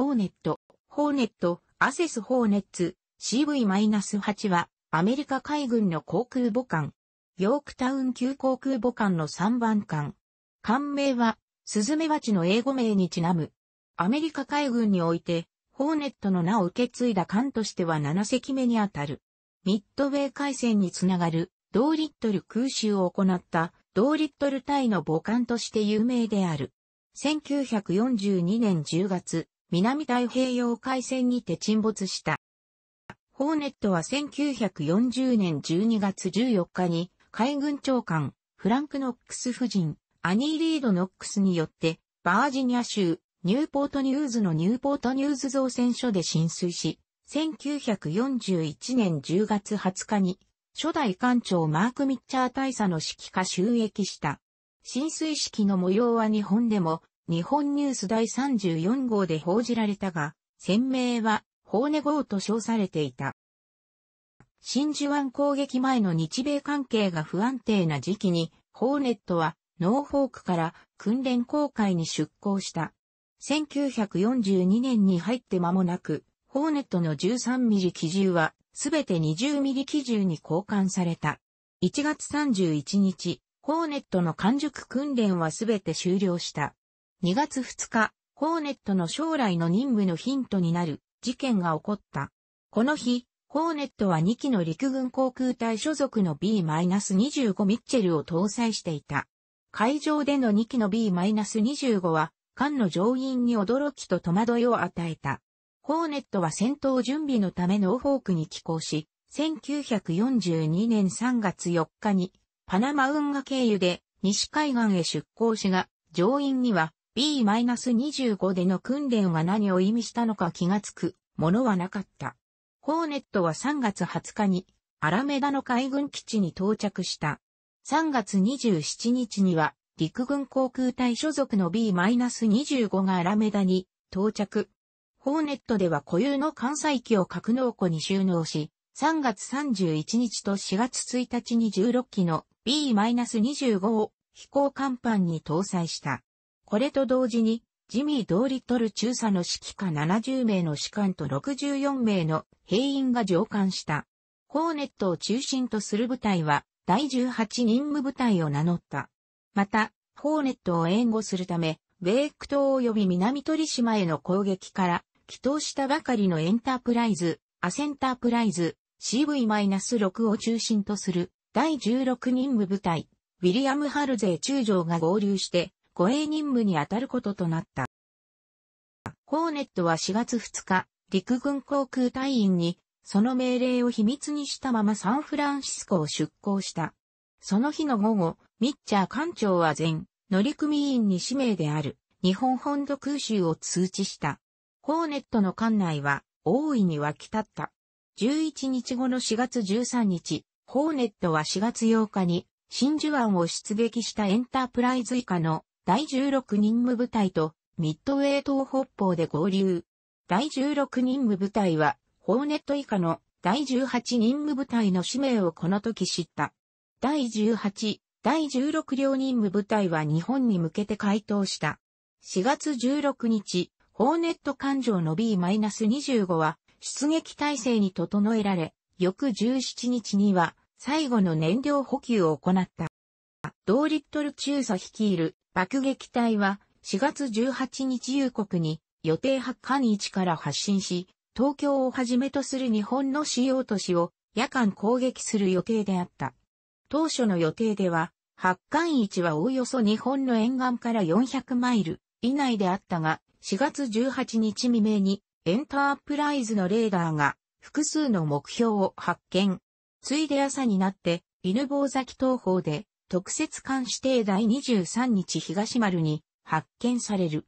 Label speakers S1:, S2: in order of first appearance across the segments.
S1: ホーネット、ホーネット、アセスホーネッツ、CV-8 は、アメリカ海軍の航空母艦、ヨークタウン級航空母艦の3番艦。艦名は、スズメバチの英語名にちなむ。アメリカ海軍において、ホーネットの名を受け継いだ艦としては7隻目にあたる。ミッドウェー海戦につながる、同リットル空襲を行った、同リットル隊の母艦として有名である。1942年10月、南太平洋海戦にて沈没した。ホーネットは1940年12月14日に海軍長官フランク・ノックス夫人アニー・リード・ノックスによってバージニア州ニューポートニューズのニューポートニューズ造船所で浸水し、1941年10月20日に初代艦長マーク・ミッチャー大佐の指揮下収益した。浸水式の模様は日本でも日本ニュース第34号で報じられたが、鮮明は、ホーネ号と称されていた。真珠湾攻撃前の日米関係が不安定な時期に、ホーネットは、ノーフォークから訓練航海に出港した。1942年に入って間もなく、ホーネットの13ミリ機銃は、すべて20ミリ機銃に交換された。1月31日、ホーネットの完熟訓練はすべて終了した。2月2日、ホーネットの将来の任務のヒントになる事件が起こった。この日、ホーネットは2機の陸軍航空隊所属の B-25 ミッチェルを搭載していた。海上での2機の B-25 は、艦の乗員に驚きと戸惑いを与えた。ホーネットは戦闘準備のためノーフォークに寄港し、1942年3月4日に、パナマ運河経由で西海岸へ出港しが、乗員には B-25 での訓練は何を意味したのか気がつくものはなかった。ホーネットは3月20日にアラメダの海軍基地に到着した。3月27日には陸軍航空隊所属の B-25 がアラメダに到着。ホーネットでは固有の艦載機を格納庫に収納し、3月31日と4月1日に16機の B-25 を飛行甲板に搭載した。これと同時に、ジミー・ドーリトル中佐の指揮下70名の士官と64名の兵員が上官した。ホーネットを中心とする部隊は、第18任務部隊を名乗った。また、ホーネットを援護するため、ェイク島及び南鳥島への攻撃から、祈祷したばかりのエンタープライズ、アセンタープライズ、CV-6 を中心とする第16任務部隊、ウィリアム・ハルゼー中将が合流して、護衛任務に当たることとなった。ホーネットは4月2日、陸軍航空隊員に、その命令を秘密にしたままサンフランシスコを出港した。その日の午後、ミッチャー艦長は全乗組員に使命である日本本土空襲を通知した。ホーネットの艦内は大いに沸き立った。11日後の4月13日、ホーネットは4月8日に真珠湾を出撃したエンタープライズ以下の第16任務部隊とミッドウェー島北方で合流。第16任務部隊は、ホーネット以下の第18任務部隊の使命をこの時知った。第18、第16両任務部隊は日本に向けて回答した。4月16日、ホーネット艦上の B-25 は出撃体制に整えられ、翌17日には最後の燃料補給を行った。同リットル中佐率いる爆撃隊は4月18日夕刻に予定発艦位置から発進し、東京をはじめとする日本の主要都市を夜間攻撃する予定であった。当初の予定では、発艦位置はおおよそ日本の沿岸から400マイル以内であったが、4月18日未明にエンタープライズのレーダーが複数の目標を発見。ついで朝になって犬坊崎東方で特設監視艇第23日東丸に発見される。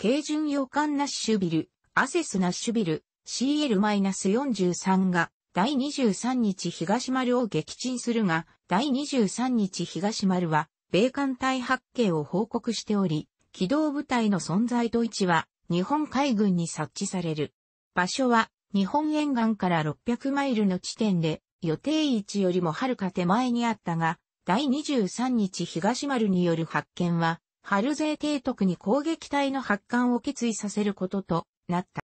S1: 軽巡洋艦ナッシュビル、アセスナッシュビル、CL-43 が第23日東丸を撃沈するが、第23日東丸は、米艦隊発見を報告しており、機動部隊の存在と位置は、日本海軍に察知される。場所は、日本沿岸から600マイルの地点で、予定位置よりもはるか手前にあったが、第23日東丸による発見は、春勢提督に攻撃隊の発艦を決意させることとなった。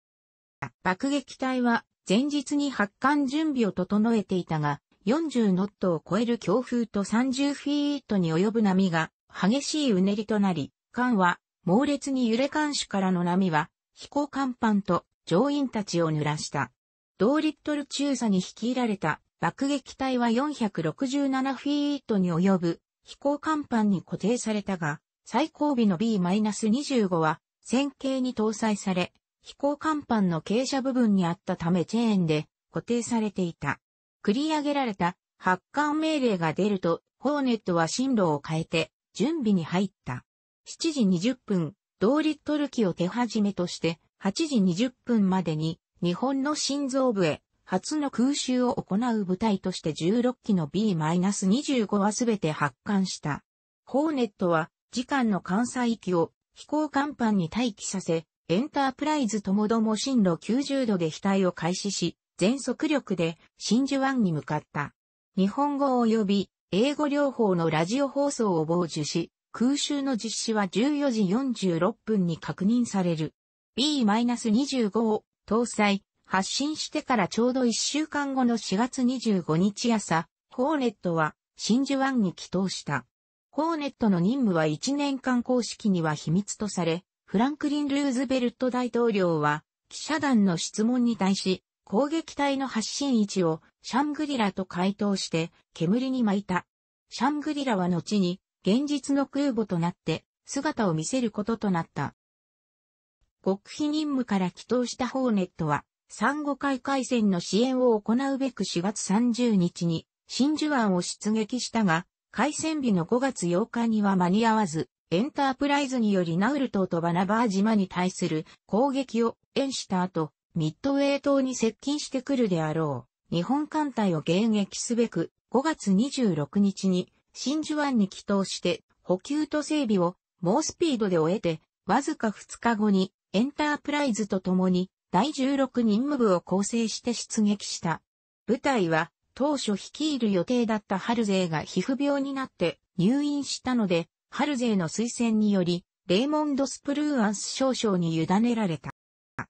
S1: 爆撃隊は前日に発艦準備を整えていたが、40ノットを超える強風と30フィートに及ぶ波が激しいうねりとなり、艦は猛烈に揺れ艦首からの波は飛行甲板と乗員たちを濡らした。同リットル中佐に率いられた爆撃隊は467フィートに及ぶ飛行甲板に固定されたが、最後尾の B-25 は線形に搭載され、飛行甲板の傾斜部分にあったためチェーンで固定されていた。繰り上げられた発艦命令が出ると、ホーネットは進路を変えて準備に入った。7時20分、同リットル機を手始めとして、8時20分までに日本の心臓部へ初の空襲を行う部隊として16機の B-25 はすべて発艦した。ホーネットは、時間の関西域を飛行甲板に待機させ、エンタープライズともども進路90度で飛体を開始し、全速力で真珠湾に向かった。日本語及び英語両方のラジオ放送を傍受し、空襲の実施は14時46分に確認される。B-25 を搭載発信してからちょうど1週間後の4月25日朝、ホーネットは真珠湾に帰投した。ホーネットの任務は1年間公式には秘密とされ、フランクリン・ルーズベルト大統領は、記者団の質問に対し、攻撃隊の発信位置をシャングリラと回答して煙に巻いた。シャングリラは後に現実の空母となって姿を見せることとなった。極秘任務から帰投したホーネットは産後回海戦の支援を行うべく4月30日に真珠湾を出撃したが、海戦日の5月8日には間に合わず、エンタープライズによりナウル島とバナバー島に対する攻撃を演した後、ミッドウェー島に接近してくるであろう。日本艦隊を迎撃すべく、5月26日に真珠湾に帰投して、補給と整備を猛スピードで終えて、わずか2日後にエンタープライズと共に第16任務部を構成して出撃した。部隊は当初率いる予定だったハルゼーが皮膚病になって入院したので、ハルゼーの推薦により、レーモンド・スプルーアンス少将に委ねられた。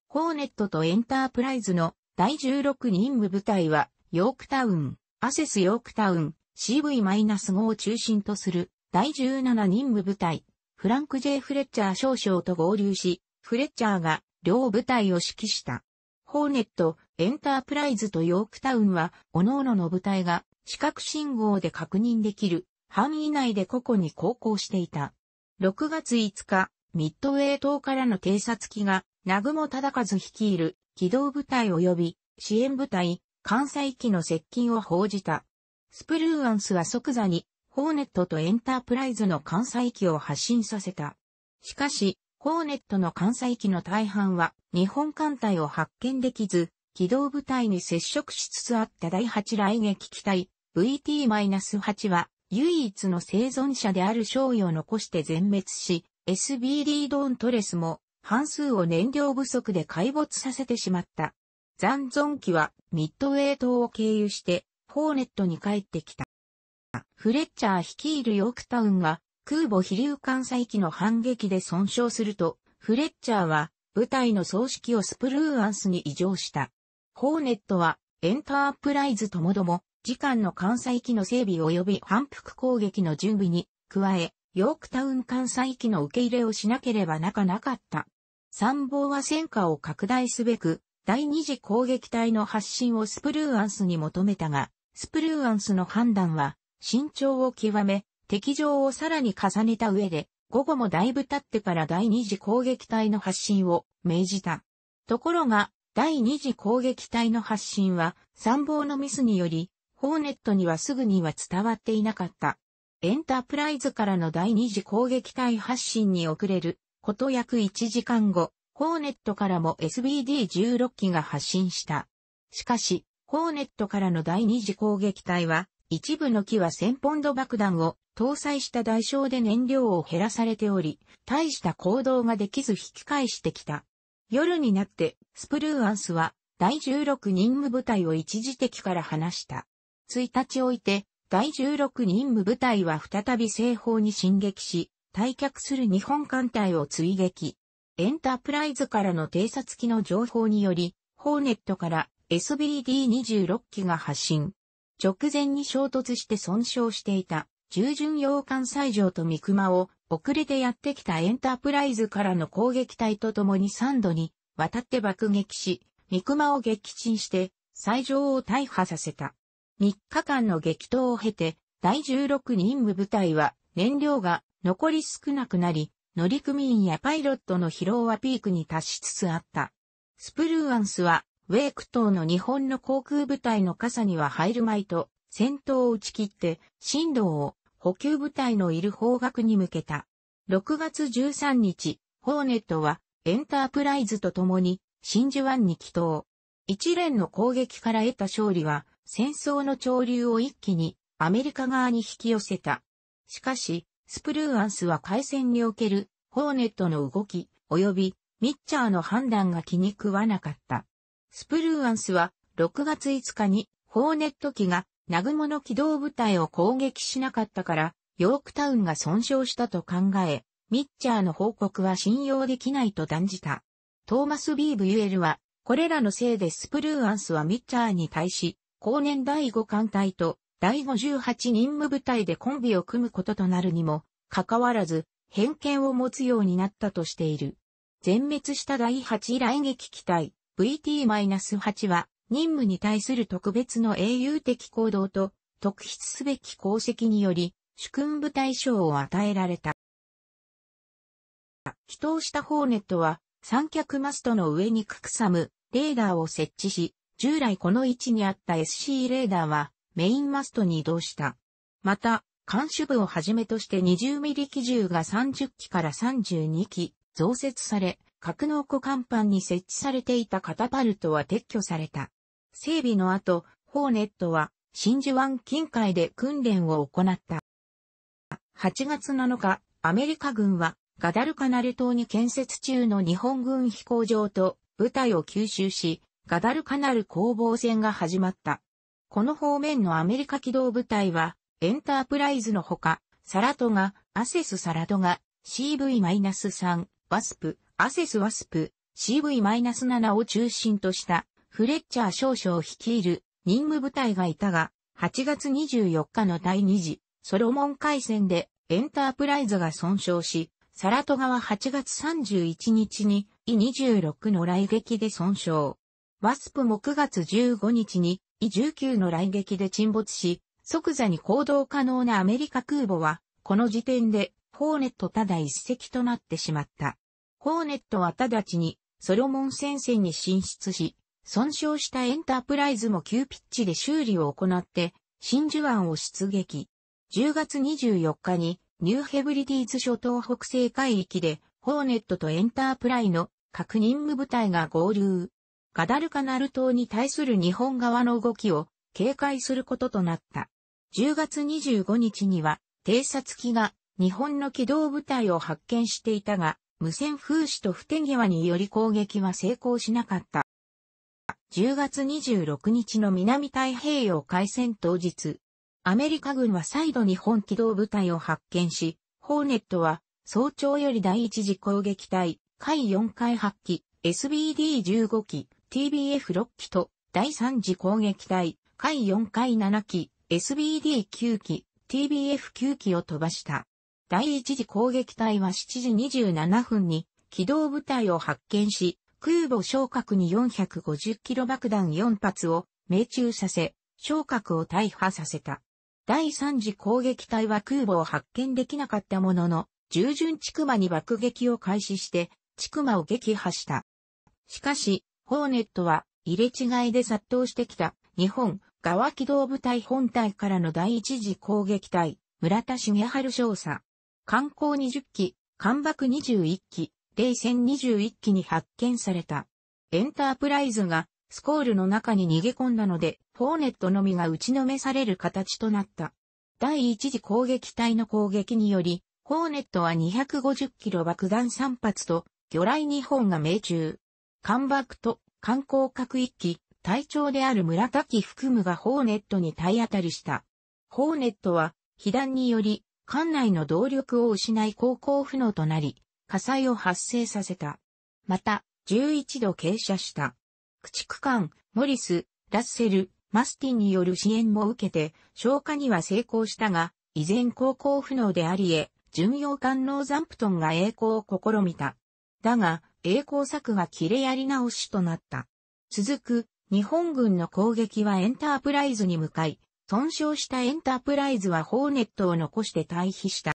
S1: ホーネットとエンタープライズの第16任務部隊は、ヨークタウン、アセスヨークタウン、CV-5 を中心とする第17任務部隊、フランク・ジェイフレッチャー少将と合流し、フレッチャーが両部隊を指揮した。ホーネット、エンタープライズとヨークタウンは、各々の部隊が視覚信号で確認できる範囲内で個々に航行していた。6月5日、ミッドウェー島からの偵察機が、南雲忠和率いる機動部隊及び支援部隊、関西機の接近を報じた。スプルーアンスは即座に、ホーネットとエンタープライズの関西機を発進させた。しかし、ホーネットの艦載機の大半は日本艦隊を発見できず、機動部隊に接触しつつあった第8雷撃機体 VT-8 は唯一の生存者である商尉を残して全滅し、SBD ドーントレスも半数を燃料不足で壊没させてしまった。残存機はミッドウェー島を経由してホーネットに帰ってきた。フレッチャー率いるヨークタウンが空母飛竜艦載機の反撃で損傷すると、フレッチャーは部隊の葬式をスプルーアンスに移乗した。ホーネットはエンタープライズともども、時間の艦載機の整備及び反復攻撃の準備に加え、ヨークタウン艦載機の受け入れをしなければなかなかった。参謀は戦果を拡大すべく、第二次攻撃隊の発進をスプルーアンスに求めたが、スプルーアンスの判断は、慎重を極め、敵情をさらに重ねた上で、午後もだいぶ経ってから第二次攻撃隊の発進を命じた。ところが、第二次攻撃隊の発進は、参謀のミスにより、ホーネットにはすぐには伝わっていなかった。エンタープライズからの第二次攻撃隊発進に遅れる、こと約1時間後、ホーネットからも SBD-16 機が発進した。しかし、ホーネットからの第二次攻撃隊は、一部の機は1000ポンド爆弾を搭載した代償で燃料を減らされており、大した行動ができず引き返してきた。夜になって、スプルーアンスは第16任務部隊を一時的から離した。1日おいて、第16任務部隊は再び西方に進撃し、退却する日本艦隊を追撃。エンタープライズからの偵察機の情報により、ホーネットから SBD26 機が発信。直前に衝突して損傷していた、従順洋艦西条と三熊を遅れてやってきたエンタープライズからの攻撃隊と共に3度に渡って爆撃し、三熊を撃沈して西条を大破させた。3日間の激闘を経て、第16任務部隊は燃料が残り少なくなり、乗組員やパイロットの疲労はピークに達しつつあった。スプルーアンスはウェイク島の日本の航空部隊の傘には入るまいと、戦闘を打ち切って、進路を補給部隊のいる方角に向けた。6月13日、ホーネットはエンタープライズと共に真珠湾に帰島。一連の攻撃から得た勝利は戦争の潮流を一気にアメリカ側に引き寄せた。しかし、スプルーアンスは海戦におけるホーネットの動き及びミッチャーの判断が気に食わなかった。スプルーアンスは6月5日にホーネット機がナグモの機動部隊を攻撃しなかったからヨークタウンが損傷したと考え、ミッチャーの報告は信用できないと断じた。トーマス・ビーブ・ユエルは、これらのせいでスプルーアンスはミッチャーに対し、後年第5艦隊と第58任務部隊でコンビを組むこととなるにも、かかわらず、偏見を持つようになったとしている。全滅した第8来撃機隊、VT-8 は任務に対する特別の英雄的行動と特筆すべき功績により主君部隊賞を与えられた。起動したホーネットは三脚マストの上にくくさむレーダーを設置し、従来この位置にあった SC レーダーはメインマストに移動した。また、監視部をはじめとして2 0ミリ機銃が30機から32機増設され、格納庫甲板に設置されていたカタパルトは撤去された。整備の後、ホーネットは真珠湾近海で訓練を行った。8月7日、アメリカ軍はガダルカナル島に建設中の日本軍飛行場と部隊を吸収し、ガダルカナル攻防戦が始まった。この方面のアメリカ機動部隊は、エンタープライズのほか、サラトガ、アセスサラトガ、CV-3、ワスプ、アセスワスプ CV-7 を中心としたフレッチャー少将率いる任務部隊がいたが、8月24日の第2次ソロモン海戦でエンタープライズが損傷し、サラトガは8月31日に E26 の来撃で損傷。ワスプも9月15日に E19 の来撃で沈没し、即座に行動可能なアメリカ空母は、この時点で、ホーネットただ一隻となってしまった。ホーネットは直ちにソロモン戦線に進出し、損傷したエンタープライズも急ピッチで修理を行って、真珠湾を出撃。10月24日にニューヘブリディーズ諸島北西海域でホーネットとエンタープライの各任務部隊が合流。ガダルカナル島に対する日本側の動きを警戒することとなった。10月25日には偵察機が日本の機動部隊を発見していたが、無線風刺と不手際により攻撃は成功しなかった。10月26日の南太平洋海戦当日、アメリカ軍は再度日本機動部隊を発見し、ホーネットは早朝より第一次攻撃隊、海4回8機、SBD15 機、TBF6 機と第3次攻撃隊、海4回7機、SBD9 機、TBF9 機を飛ばした。第一次攻撃隊は7時27分に機動部隊を発見し、空母昇格に450キロ爆弾4発を命中させ、昇格を大破させた。第3次攻撃隊は空母を発見できなかったものの、従順地区間に爆撃を開始して、地区間を撃破した。しかし、ホーネットは入れ違いで殺到してきた日本側機動部隊本体からの第一次攻撃隊、村田重春少佐、観光20機、艦爆21機、冷戦21機に発見された。エンタープライズがスコールの中に逃げ込んだので、ホーネットのみが打ちのめされる形となった。第一次攻撃隊の攻撃により、ホーネットは250キロ爆弾3発と、魚雷2本が命中。艦爆と艦光核1機、隊長である村滝含むがホーネットに体当たりした。ホーネットは、被弾により、艦内の動力を失い航行不能となり、火災を発生させた。また、11度傾斜した。駆逐艦、モリス、ラッセル、マスティンによる支援も受けて、消火には成功したが、依然航行不能でありえ、巡洋艦ノーザンプトンが栄光を試みた。だが、栄光策は切れやり直しとなった。続く、日本軍の攻撃はエンタープライズに向かい、損傷したエンタープライズはホーネットを残して退避した。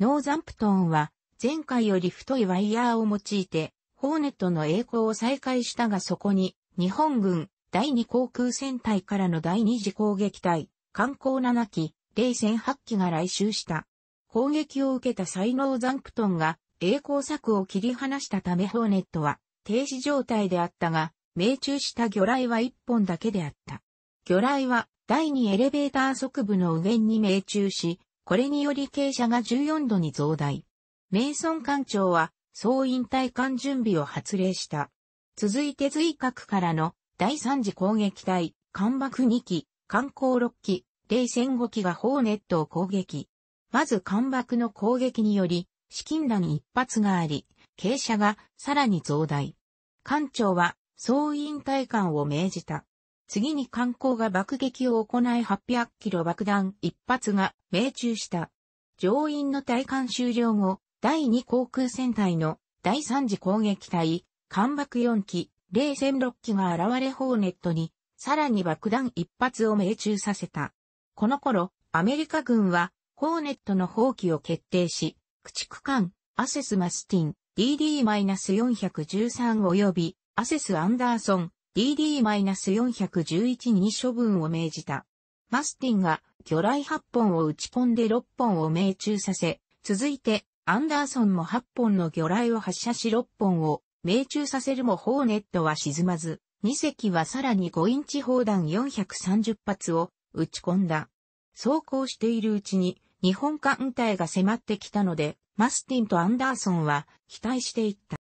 S1: ノーザンプトンは前回より太いワイヤーを用いて、ホーネットの栄光を再開したがそこに、日本軍第二航空戦隊からの第二次攻撃隊、観光7機、零戦8機が来襲した。攻撃を受けた才能ザンプトンが栄光策を切り離したためホーネットは停止状態であったが、命中した魚雷は1本だけであった。魚雷は第2エレベーター側部の右に命中し、これにより傾斜が14度に増大。メイソン艦長は、総引退艦準備を発令した。続いて随角からの第3次攻撃隊、艦爆2機、艦砲6機、冷戦5機がホーネットを攻撃。まず艦爆の攻撃により、資金弾一発があり、傾斜がさらに増大。艦長は総引退艦を命じた。次に艦砲が爆撃を行い800キロ爆弾一発が命中した。乗員の体艦終了後、第2航空戦隊の第3次攻撃隊、艦爆4機、零戦6機が現れホーネットに、さらに爆弾一発を命中させた。この頃、アメリカ軍は、ホーネットの放棄を決定し、駆逐艦、アセス・マスティン、DD-413 及び、アセス・アンダーソン、DD-411 に処分を命じた。マスティンが魚雷8本を打ち込んで6本を命中させ、続いてアンダーソンも8本の魚雷を発射し6本を命中させるもホーネットは沈まず、2隻はさらに5インチ砲弾430発を撃ち込んだ。走行しているうちに日本艦隊が迫ってきたので、マスティンとアンダーソンは期待していった。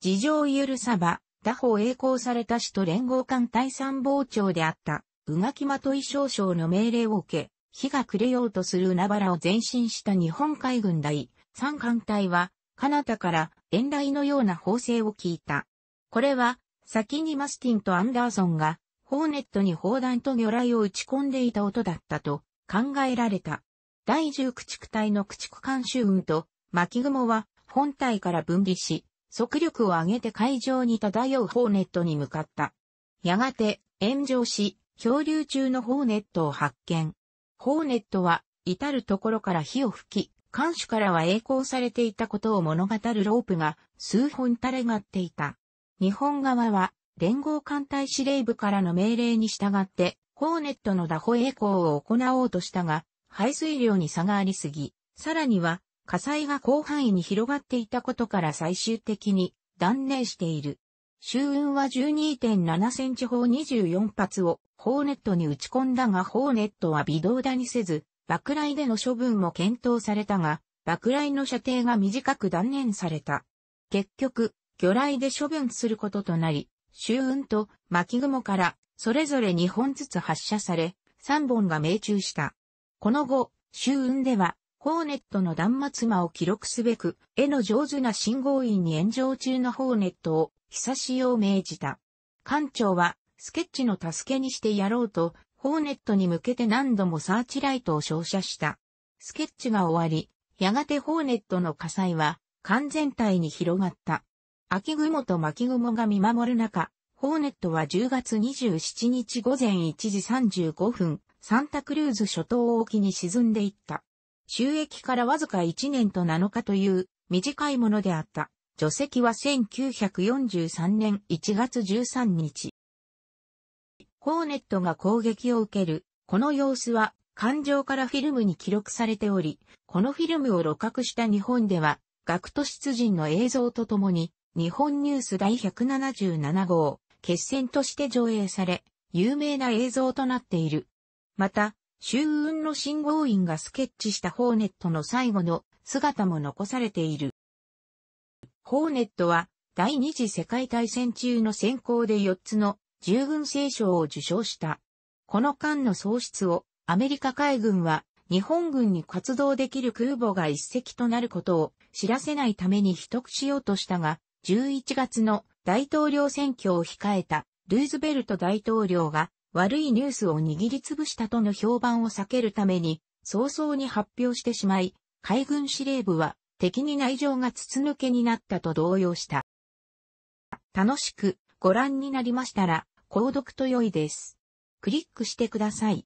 S1: 事情許さば、打法栄光された死と連合艦隊参謀長であった、宇垣間と少将の命令を受け、日が暮れようとする海原を前進した日本海軍第三艦隊は、彼方から遠雷のような砲声を聞いた。これは、先にマスティンとアンダーソンが、ホーネットに砲弾と魚雷を打ち込んでいた音だったと考えられた。第10駆逐隊の駆逐艦衆軍と巻雲は本体から分離し、速力を上げて海上に漂うホーネットに向かった。やがて、炎上し、漂流中のホーネットを発見。ホーネットは、至るところから火を吹き、艦首からは栄光されていたことを物語るロープが数本垂れがっていた。日本側は連合艦隊司令部からの命令に従って、ホーネットの打歩栄光を行おうとしたが、排水量に差がありすぎ、さらには火災が広範囲に広がっていたことから最終的に断念している。周雲は12.7センチ砲24発をホーネットに打ち込んだがホーネットは微動だにせず、爆雷での処分も検討されたが、爆雷の射程が短く断念された。結局、魚雷で処分することとなり、周雲と巻雲からそれぞれ2本ずつ発射され、3本が命中した。この後、周雲ではホーネットの断末魔を記録すべく、絵の上手な信号員に炎上中のホーネットを、久しを命じた。艦長は、スケッチの助けにしてやろうと、ホーネットに向けて何度もサーチライトを照射した。スケッチが終わり、やがてホーネットの火災は、艦全体に広がった。秋雲と巻雲が見守る中、ホーネットは10月27日午前1時35分、サンタクルーズ諸島沖に沈んでいった。収益からわずか1年と7日という短いものであった。除籍は1943年1月13日。コーネットが攻撃を受ける、この様子は、感情からフィルムに記録されており、このフィルムを露覚した日本では、学徒出陣の映像とともに、日本ニュース第177号、決戦として上映され、有名な映像となっている。また、周雲の信号員がスケッチしたホーネットの最後の姿も残されている。ホーネットは第二次世界大戦中の先行で4つの従軍聖賞を受賞した。この間の喪失をアメリカ海軍は日本軍に活動できる空母が一隻となることを知らせないために秘匿しようとしたが、11月の大統領選挙を控えたルーズベルト大統領が悪いニュースを握りつぶしたとの評判を避けるために、早々に発表してしまい、海軍司令部は敵に内情が筒抜けになったと動揺した。楽しくご覧になりましたら、購読と良いです。クリックしてください。